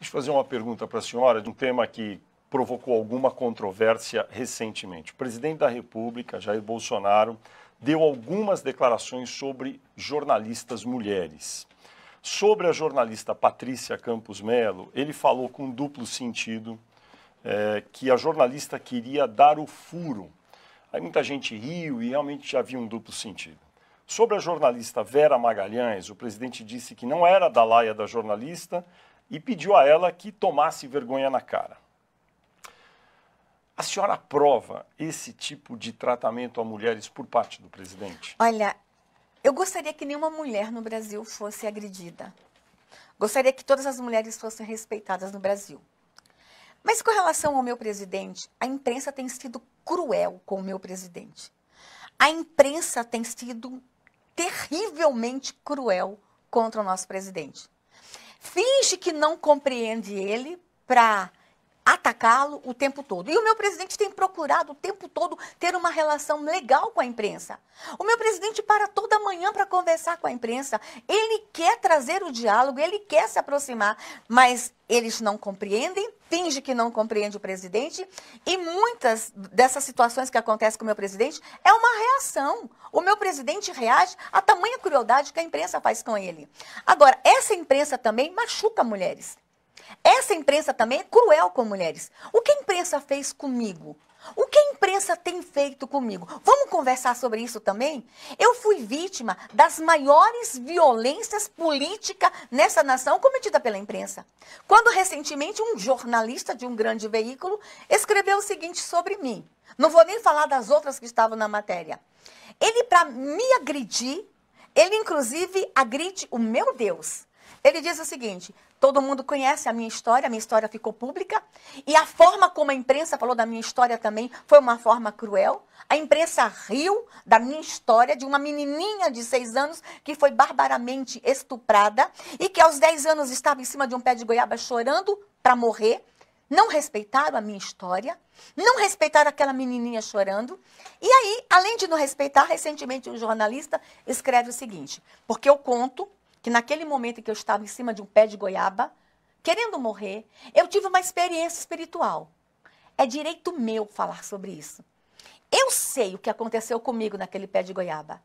Deixa eu fazer uma pergunta para a senhora de um tema que provocou alguma controvérsia recentemente. O presidente da República, Jair Bolsonaro, deu algumas declarações sobre jornalistas mulheres. Sobre a jornalista Patrícia Campos Melo, ele falou com duplo sentido é, que a jornalista queria dar o furo. Aí muita gente riu e realmente já havia um duplo sentido. Sobre a jornalista Vera Magalhães, o presidente disse que não era da laia da jornalista, e pediu a ela que tomasse vergonha na cara. A senhora aprova esse tipo de tratamento a mulheres por parte do presidente? Olha, eu gostaria que nenhuma mulher no Brasil fosse agredida. Gostaria que todas as mulheres fossem respeitadas no Brasil. Mas com relação ao meu presidente, a imprensa tem sido cruel com o meu presidente. A imprensa tem sido terrivelmente cruel contra o nosso presidente finge que não compreende ele para atacá-lo o tempo todo. E o meu presidente tem procurado o tempo todo ter uma relação legal com a imprensa. O meu presidente para toda manhã para conversar com a imprensa. Ele quer trazer o diálogo, ele quer se aproximar, mas eles não compreendem, finge que não compreende o presidente, e muitas dessas situações que acontecem com o meu presidente é uma reação. O meu presidente reage à tamanha crueldade que a imprensa faz com ele. Agora, essa imprensa também machuca mulheres. Essa imprensa também é cruel com mulheres. O que a imprensa fez comigo? O que a imprensa tem feito comigo? Vamos conversar sobre isso também? Eu fui vítima das maiores violências políticas nessa nação cometida pela imprensa. Quando recentemente um jornalista de um grande veículo escreveu o seguinte sobre mim. Não vou nem falar das outras que estavam na matéria. Ele, para me agredir, ele inclusive agride o meu Deus. Ele diz o seguinte: todo mundo conhece a minha história, a minha história ficou pública, e a forma como a imprensa falou da minha história também foi uma forma cruel. A imprensa riu da minha história de uma menininha de seis anos que foi barbaramente estuprada e que aos dez anos estava em cima de um pé de goiaba chorando para morrer. Não respeitaram a minha história, não respeitaram aquela menininha chorando. E aí, além de não respeitar, recentemente um jornalista escreve o seguinte: porque eu conto que naquele momento em que eu estava em cima de um pé de goiaba, querendo morrer, eu tive uma experiência espiritual. É direito meu falar sobre isso. Eu sei o que aconteceu comigo naquele pé de goiaba.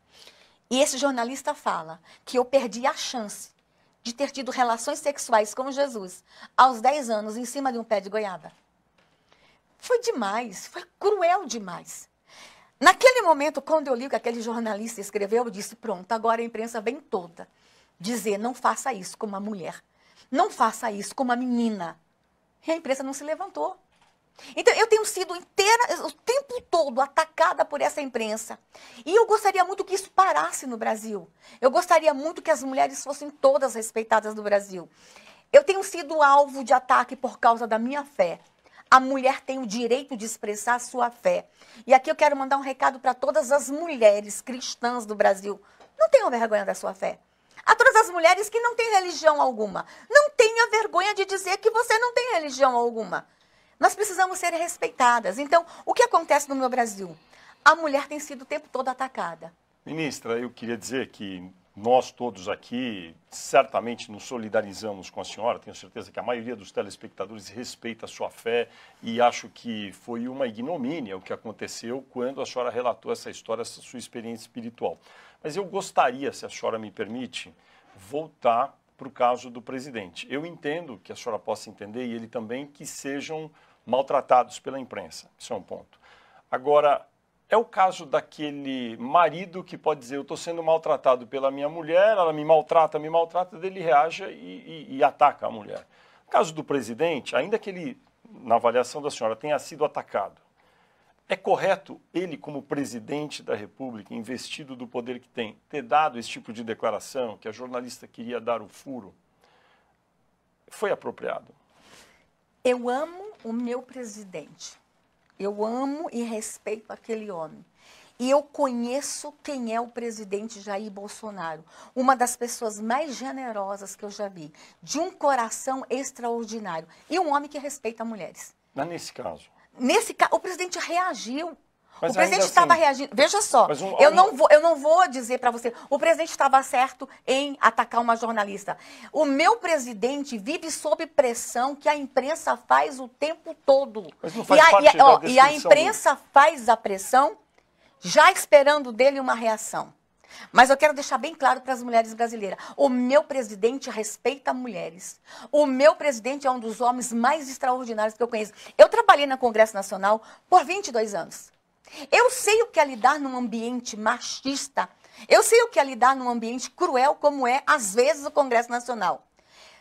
E esse jornalista fala que eu perdi a chance de ter tido relações sexuais com Jesus aos 10 anos em cima de um pé de goiaba. Foi demais, foi cruel demais. Naquele momento, quando eu li o que aquele jornalista escreveu, eu disse: pronto, agora a imprensa vem toda dizer não faça isso com uma mulher, não faça isso com uma menina. E a imprensa não se levantou. Então, eu tenho sido inteira, o tempo todo, atacada por essa imprensa. E eu gostaria muito que isso parasse no Brasil. Eu gostaria muito que as mulheres fossem todas respeitadas no Brasil. Eu tenho sido alvo de ataque por causa da minha fé. A mulher tem o direito de expressar a sua fé. E aqui eu quero mandar um recado para todas as mulheres cristãs do Brasil. Não tenham vergonha da sua fé a todas as mulheres que não têm religião alguma. Não tenha vergonha de dizer que você não tem religião alguma. Nós precisamos ser respeitadas. Então, o que acontece no meu Brasil? A mulher tem sido o tempo todo atacada. Ministra, eu queria dizer que nós todos aqui certamente nos solidarizamos com a senhora, tenho certeza que a maioria dos telespectadores respeita a sua fé e acho que foi uma ignomínia o que aconteceu quando a senhora relatou essa história, essa sua experiência espiritual. Mas eu gostaria, se a senhora me permite, voltar para o caso do presidente. Eu entendo que a senhora possa entender e ele também que sejam maltratados pela imprensa. Isso é um ponto. Agora, é o caso daquele marido que pode dizer: Eu estou sendo maltratado pela minha mulher, ela me maltrata, me maltrata, dele reaja e, e, e ataca a mulher. No caso do presidente, ainda que ele, na avaliação da senhora, tenha sido atacado, é correto ele, como presidente da República, investido do poder que tem, ter dado esse tipo de declaração que a jornalista queria dar o furo? Foi apropriado. Eu amo o meu presidente eu amo e respeito aquele homem. E eu conheço quem é o presidente Jair Bolsonaro, uma das pessoas mais generosas que eu já vi, de um coração extraordinário e um homem que respeita mulheres. Mas nesse caso? Nesse caso, o presidente reagiu mas o presidente estava assim, reagindo. Veja só, um, eu, um... não vou, eu não vou dizer para você, o presidente estava certo em atacar uma jornalista. O meu presidente vive sob pressão que a imprensa faz o tempo todo. Mas não faz e, parte a, ó, e a imprensa do... faz a pressão já esperando dele uma reação. Mas eu quero deixar bem claro para as mulheres brasileiras: o meu presidente respeita mulheres. O meu presidente é um dos homens mais extraordinários que eu conheço. Eu trabalhei no Congresso Nacional por 22 anos. Eu sei o que é lidar num ambiente machista. Eu sei o que é lidar num ambiente cruel como é, às vezes, o Congresso Nacional.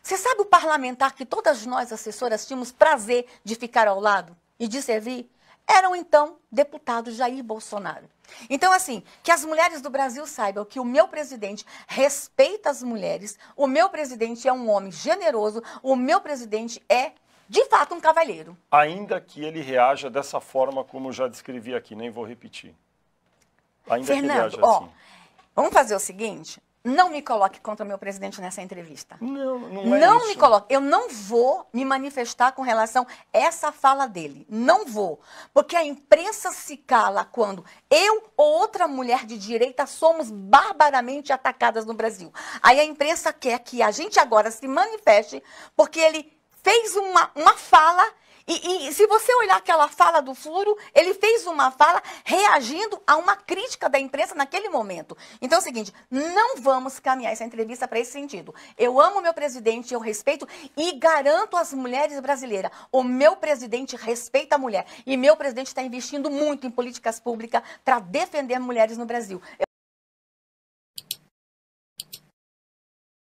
Você sabe o parlamentar que todas nós, assessoras, tínhamos prazer de ficar ao lado e de servir? Eram, então, deputado Jair Bolsonaro. Então, assim, que as mulheres do Brasil saibam que o meu presidente respeita as mulheres, o meu presidente é um homem generoso, o meu presidente é de fato um cavalheiro. Ainda que ele reaja dessa forma como já descrevi aqui, nem vou repetir. Ainda Fernando, que ele reaja ó, assim. Vamos fazer o seguinte, não me coloque contra o meu presidente nessa entrevista. Não, não é Não isso. me coloque. Eu não vou me manifestar com relação a essa fala dele. Não vou. Porque a imprensa se cala quando eu ou outra mulher de direita somos barbaramente atacadas no Brasil. Aí a imprensa quer que a gente agora se manifeste porque ele fez uma, uma fala. E, e, se você olhar aquela fala do Furo, ele fez uma fala reagindo a uma crítica da imprensa naquele momento. Então é o seguinte, não vamos caminhar essa entrevista para esse sentido. Eu amo meu presidente, eu respeito e garanto às mulheres brasileiras. O meu presidente respeita a mulher e meu presidente está investindo muito em políticas públicas para defender mulheres no Brasil. Eu